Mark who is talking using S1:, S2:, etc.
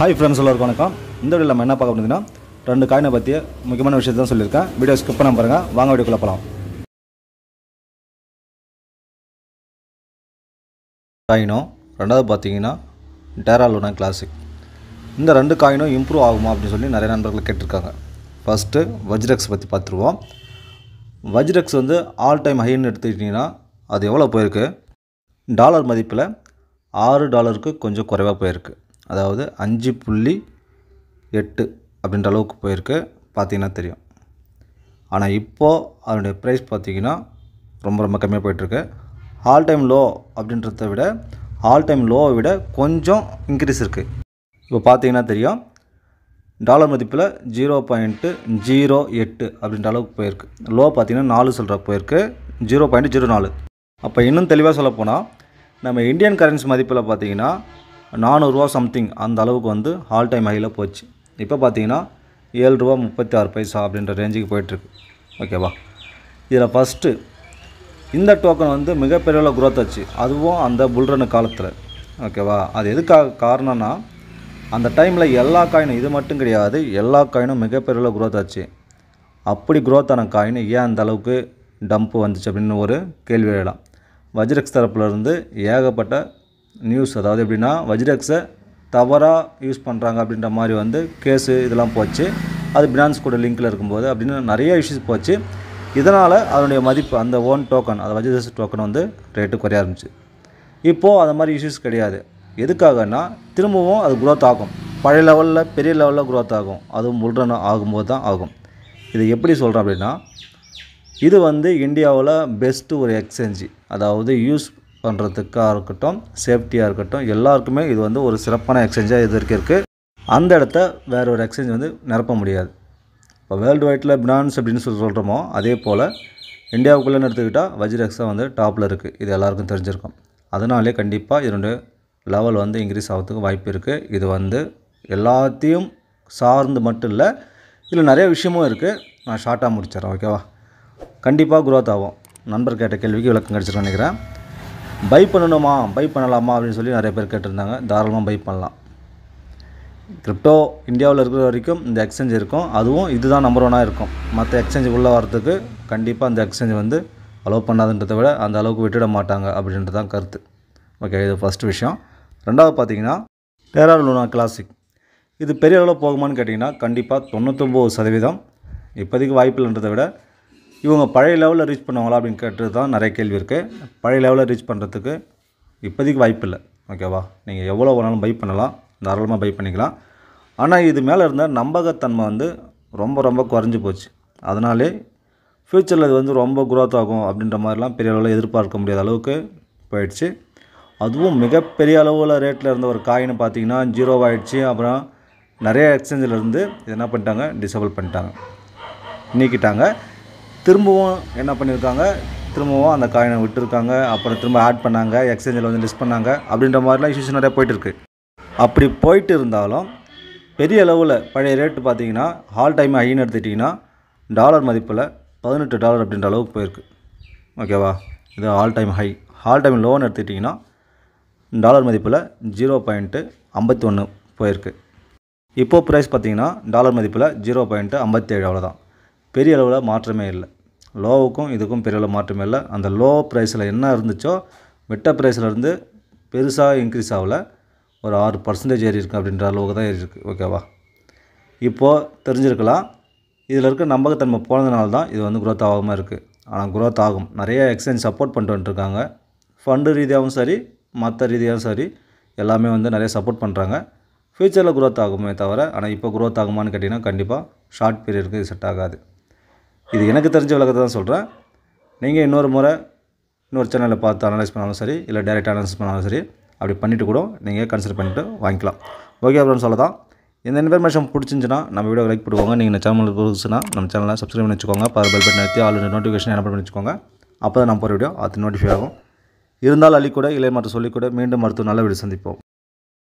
S1: hi friends எல்லாருக்கும் வணக்கம் இந்த வீடியோ நம்ம என்ன பார்க்க முடியுதுன்னா ரெண்டு காயினை பற்றி முக்கியமான விஷயத்தை தான் சொல்லியிருக்கேன் வீடியோ ஸ்கிப் பண்ண பாருங்கள் வாங்க வீடியோக்குள்ளே போகலாம் காயினோ ரெண்டாவது பார்த்தீங்கன்னா டேரா லூனா கிளாசிக் இந்த ரெண்டு காயினும் இம்ப்ரூவ் ஆகுமா அப்படின்னு சொல்லி நிறைய நண்பர்கள் கேட்டிருக்காங்க ஃபஸ்ட்டு வஜ்ரக்ஸ் பற்றி பார்த்துருவோம் வஜ்ரக்ஸ் வந்து ஆல் டைம் ஹைன்னு எடுத்துக்கிட்டிங்கன்னா அது எவ்வளோ போயிருக்கு டாலர் மதிப்பில் ஆறு டாலருக்கு கொஞ்சம் குறைவாக போயிருக்கு அதாவது அஞ்சு புள்ளி எட்டு அப்படின்ற அளவுக்கு போயிருக்கு பார்த்திங்கன்னா தெரியும் ஆனால் இப்போது அதனுடைய ப்ரைஸ் பார்த்திங்கன்னா ரொம்ப ரொம்ப கம்மியாக போயிட்டுருக்கு ஆல் டைம் லோ அப்படின்றத விட ஆல் டைம் லோவை விட கொஞ்சம் இன்க்ரீஸ் இருக்குது இப்போ பார்த்தீங்கன்னா தெரியும் டாலர் மதிப்பில் ஜீரோ பாயிண்ட்டு ஜீரோ எட்டு அப்படின்ற அளவுக்கு போயிருக்கு லோ பார்த்திங்கன்னா நாலு சொல்கிற போயிருக்கு ஜீரோ பாயிண்ட் ஜீரோ நாலு அப்போ இன்னும் தெளிவாக சொல்லப்போனால் நம்ம இந்தியன் கரன்சி மதிப்பில் பார்த்திங்கன்னா நானூறுரூவா சம்திங் அந்த அளவுக்கு வந்து ஆல் டைம் ஹையில் போச்சு இப்போ பார்த்தீங்கன்னா ஏழு ரூபா முப்பத்தி ஆறு பைசா அப்படின்ற ரேஞ்சுக்கு போயிட்டுருக்கு ஓகேவா இதில் ஃபஸ்ட்டு இந்த டோக்கன் வந்து மிகப்பெரிய குரோத் ஆச்சு அதுவும் அந்த புல்ரன் காலத்தில் ஓகேவா அது எதுக்காக காரணம்னா அந்த டைமில் எல்லா காயினும் இது மட்டும் கிடையாது எல்லா காயினும் மிகப்பெரிய குரோத் ஆச்சு அப்படி குரோத் ஆன காயின் ஏன் அந்த அளவுக்கு டம்ப் வந்துச்சு அப்படின்னு ஒரு கேள்வி எழலாம் வஜ்ரக்ஸ் தரப்புலேருந்து ஏகப்பட்ட நியூஸ் அதாவது எப்படின்னா வஜ்ரக்ஸை தவறாக யூஸ் பண்ணுறாங்க அப்படின்ற மாதிரி வந்து கேஸு இதெல்லாம் போச்சு அது பினான்ஸ் கூட லிங்கில் இருக்கும்போது அப்படின்னு நிறைய இஷ்யூஸ் போச்சு இதனால் அதனுடைய மதிப்பு அந்த ஓன் டோக்கன் அது வஜ்ரக்ஸ் டோக்கன் வந்து ரேட்டு குறைய ஆரம்பிச்சு இப்போது அந்த மாதிரி இஷ்யூஸ் கிடையாது எதுக்காகனா திரும்பவும் அது க்ரோத் ஆகும் பழைய லெவலில் பெரிய லெவலில் க்ரோத் ஆகும் அதுவும் முல்ரன் ஆகும்போது தான் ஆகும் இது எப்படி சொல்கிறேன் அப்படின்னா இது வந்து இந்தியாவில் பெஸ்ட்டு ஒரு எக்ஸ்சேஞ்சு அதாவது யூஸ் பண்ணுறதுக்காக இருக்கட்டும் சேஃப்டியாக இருக்கட்டும் எல்லாருக்குமே இது வந்து ஒரு சிறப்பான எக்ஸ்சேஞ்சாக இது இருக்குது அந்த இடத்த வேறு ஒரு எக்ஸ்சேஞ்ச் வந்து நிரப்ப முடியாது இப்போ வேர்ல்டு வைட்டில் பினான்ஸ் அப்படின்னு சொல்லி சொல்கிறோமோ அதே போல் இந்தியாவுக்குள்ளே எடுத்துக்கிட்டால் வஜ்ரெக்ஸ் தான் வந்து டாப்பில் இருக்குது இது எல்லாருக்கும் தெரிஞ்சிருக்கும் அதனாலே கண்டிப்பாக இதனுடைய லெவல் வந்து இன்க்ரீஸ் ஆகிறதுக்கு வாய்ப்பு இருக்குது இது வந்து எல்லாத்தையும் சார்ந்து மட்டும் இல்லை இதில் நிறைய விஷயமும் இருக்குது நான் ஷார்ட்டாக முடிச்சிடறேன் ஓகேவா கண்டிப்பாக குரோத் ஆகும் நண்பர் கேட்ட கேள்விக்கு விளக்கம் கிடச்சிருக்கேன் நினைக்கிறேன் பை பண்ணணுமா பை பண்ணலாமா அப்படின்னு சொல்லி நிறைய பேர் கேட்டிருந்தாங்க தாராளமாக பை பண்ணலாம் கிரிப்டோ இந்தியாவில் இருக்கிற வரைக்கும் இந்த எக்ஸ்சேஞ்ச் இருக்கும் அதுவும் இதுதான் நம்பர் ஒன்னாக இருக்கும் மற்ற எக்ஸ்சேஞ்சு உள்ளே வரத்துக்கு கண்டிப்பாக அந்த எக்ஸ்சேஞ்ச் வந்து அலோவ் பண்ணாதுன்றதை விட அந்த அளவுக்கு விட்டுட மாட்டாங்க அப்படின்றது தான் கருத்து ஓகே இது ஃபஸ்ட் விஷயம் ரெண்டாவது பார்த்தீங்கன்னா டேரா லூனா கிளாசிக் இது பெரிய அளவில் போகுமான்னு கேட்டிங்கன்னா கண்டிப்பாக தொண்ணூத்தொம்பது சதவீதம் இப்போதைக்கு வாய்ப்பில்ன்றதை விட இவங்க பழைய லெவலில் ரீச் பண்ணுவாங்களா அப்படின்னு கேட்டது தான் நிறைய கேள்வி இருக்குது பழைய லெவலில் ரீச் பண்ணுறதுக்கு இப்போதைக்கு வாய்ப்பு இல்லை ஓகேவா நீங்கள் எவ்வளோ வேணாலும் பை பண்ணலாம் தாராளமாக பை பண்ணிக்கலாம் ஆனால் இது மேலே இருந்தால் நம்பகத்தன்மை வந்து ரொம்ப ரொம்ப குறைஞ்சி போச்சு அதனாலே ஃப்யூச்சரில் இது வந்து ரொம்ப குரோத் ஆகும் அப்படின்ற மாதிரிலாம் பெரிய அளவில் எதிர்பார்க்க முடியாத அளவுக்கு போயிடுச்சு அதுவும் மிகப்பெரிய அளவில் ரேட்டில் இருந்த ஒரு காயின்னு பார்த்திங்கன்னா ஜீரோவாகிடுச்சு அப்புறம் நிறைய எக்ஸ்சேஞ்சில் இருந்து என்ன பண்ணிட்டாங்க டிசபிள் பண்ணிட்டாங்க நீக்கிட்டாங்க திரும்பவும் என்ன பண்ணியிருக்காங்க திரும்பவும் அந்த காயினை விட்டுருக்காங்க அப்புறம் திரும்ப ஆட் பண்ணாங்க எக்ஸ்சேஞ்சில் வந்து லிஸ்ட் பண்ணாங்க அப்படின்ற மாதிரிலாம் இஷ்யூஸ் நிறைய போயிட்டுருக்கு அப்படி போயிட்டு இருந்தாலும் பெரிய அளவில் பழைய ரேட்டு பார்த்தீங்கன்னா ஹால் டைம் ஹைன்னு எடுத்துகிட்டிங்கன்னா டாலர் மதிப்பில் பதினெட்டு டாலர் அப்படின்ற அளவுக்கு போயிருக்கு ஓகேவா இது all time high all time low எடுத்துக்கிட்டிங்கன்னா டாலர் மதிப்பில் ஜீரோ பாயிண்ட்டு ஐம்பத்தி ஒன்று போயிருக்கு இப்போது ப்ரைஸ் பார்த்திங்கன்னா டாலர் மதிப்பில் ஜீரோ பாயிண்ட்டு ஐம்பத்தேழு அவ்வளோதான் பெரிய அளவில் மாற்றமே இல்லை லோவுக்கும் இதுக்கும் பெரிய அளவு மாற்றமே இல்லை அந்த லோ ப்ரைஸில் என்ன இருந்துச்சோ மெட்ட இருந்து பெருசாக இன்க்ரீஸ் ஆகலை ஒரு ஆறு பர்சன்டேஜ் ஏறி இருக்குது அப்படின்ற அளவுக்கு தான் ஏறி இருக்குது ஓகேவா இப்போது தெரிஞ்சிருக்கலாம் இதில் இருக்க நம்பகத்தன்மை போனதுனால தான் இது வந்து குரோத் ஆகாமல் இருக்குது ஆனால் குரோத் ஆகும் நிறைய எக்ஸ்சேஞ்ச் சப்போர்ட் பண்ணிட்டு இருக்காங்க ஃபண்டு ரீதியாகவும் சரி மற்ற ரீதியாகவும் சரி எல்லாமே வந்து நிறைய சப்போர்ட் பண்ணுறாங்க ஃப்யூச்சரில் குரோத் ஆகுமே தவிர ஆனால் இப்போ குரோத் ஆகுமான்னு கேட்டிங்கன்னா கண்டிப்பாக ஷார்ட் பீரியடுக்கு செட் ஆகாது இது எனக்கு தெரிஞ்ச விளக்கத்தை தான் சொல்கிறேன் நீங்கள் இன்னொரு முறை இன்னொரு சேனலில் பார்த்து அனலைஸ் பண்ணாலும் சரி இல்லை டேரெக்டாக அனலைஸ் பண்ணாலும் சரி அப்படி பண்ணிவிட்டு கூட நீங்கள் கன்சிடர் பண்ணிவிட்டு வாங்கிக்கலாம் ஓகே அப்படின்னு சொல்ல தான் இந்த இன்ஃபர்மேஷன் பிடிச்சிருந்துச்சுன்னா நம்ம வீடியோ லைக் போட்டுக்கோங்க நீங்கள் சேனல் புதுசுன்னா நம்ம சேனலை சப்ஸ்கிரைப் பண்ணி வச்சுக்கோங்க பார் பெல் பட்டன் நிறுத்தி ஆல் நோட்டிஃபிகேஷன் என்ன பண்ணி வச்சுக்கோங்க அப்போ தான் நம்ம ஒரு வீடியோ அது நோட்டிஃபை ஆகும் இருந்தால் அள்ளிக்கூட இலை மாற்ற சொல்லிக்கூட மீண்டும் மருத்துவ நல்ல வீடு சந்திப்போம்